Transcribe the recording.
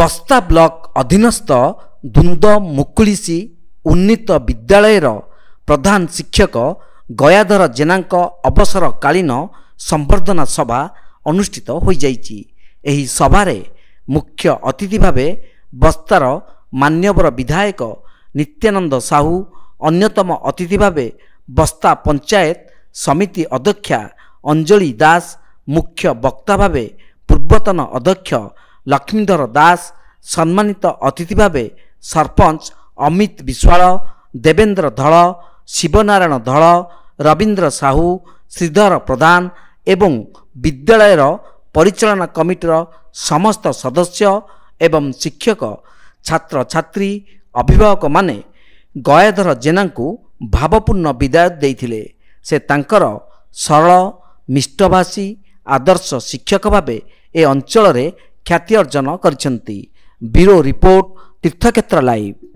ବସ୍ତା ବ୍ଲକ ଅଧୀନସ୍ଥ ଦୁନ୍ଦ ମୁକୁଳିସି ଉନ୍ନୀତ ବିଦ୍ୟାଳୟର ପ୍ରଧାନ ଶିକ୍ଷକ ଗୟାଧର ଜେନାଙ୍କ ଅବସରକାଳୀନ ସମ୍ବର୍ଦ୍ଧନା ସଭା ଅନୁଷ୍ଠିତ ହୋଇଯାଇଛି ଏହି ସଭାରେ ମୁଖ୍ୟ ଅତିଥି ଭାବେ ବସ୍ତାର ମାନ୍ୟବର ବିଧାୟକ ନିତ୍ୟାନନ୍ଦ ସାହୁ ଅନ୍ୟତମ ଅତିଥି ଭାବେ ବସ୍ତା ପଞ୍ଚାୟତ ସମିତି ଅଧ୍ୟକ୍ଷା ଅଞ୍ଜଳି ଦାସ ମୁଖ୍ୟ ବକ୍ତା ଭାବେ ପୂର୍ବତନ ଅଧ୍ୟକ୍ଷ ଲକ୍ଷ୍ମୀଧର ଦାସ ସମ୍ମାନିତ ଅତିଥି ଭାବେ ସରପଞ୍ଚ ଅମିତ ବିଶ୍ୱାଳ ଦେବେନ୍ଦ୍ର ଧଳ ଶିବନାରାୟଣ ଧଳ ରବୀନ୍ଦ୍ର ସାହୁ ଶ୍ରୀଧର ପ୍ରଧାନ ଏବଂ ବିଦ୍ୟାଳୟର ପରିଚାଳନା କମିଟିର ସମସ୍ତ ସଦସ୍ୟ ଏବଂ ଶିକ୍ଷକ ଛାତ୍ରଛାତ୍ରୀ ଅଭିଭାବକମାନେ ଗୟାଧର ଜେନାଙ୍କୁ ଭାବପୂର୍ଣ୍ଣ ବିଦାୟ ଦେଇଥିଲେ ସେ ତାଙ୍କର ସରଳ ମିଷ୍ଟଭାଷୀ ଆଦର୍ଶ ଶିକ୍ଷକ ଭାବେ ଏ ଅଞ୍ଚଳରେ ख्याति अर्जन करो रिपोर्ट तीर्थक्षेत्र लाइव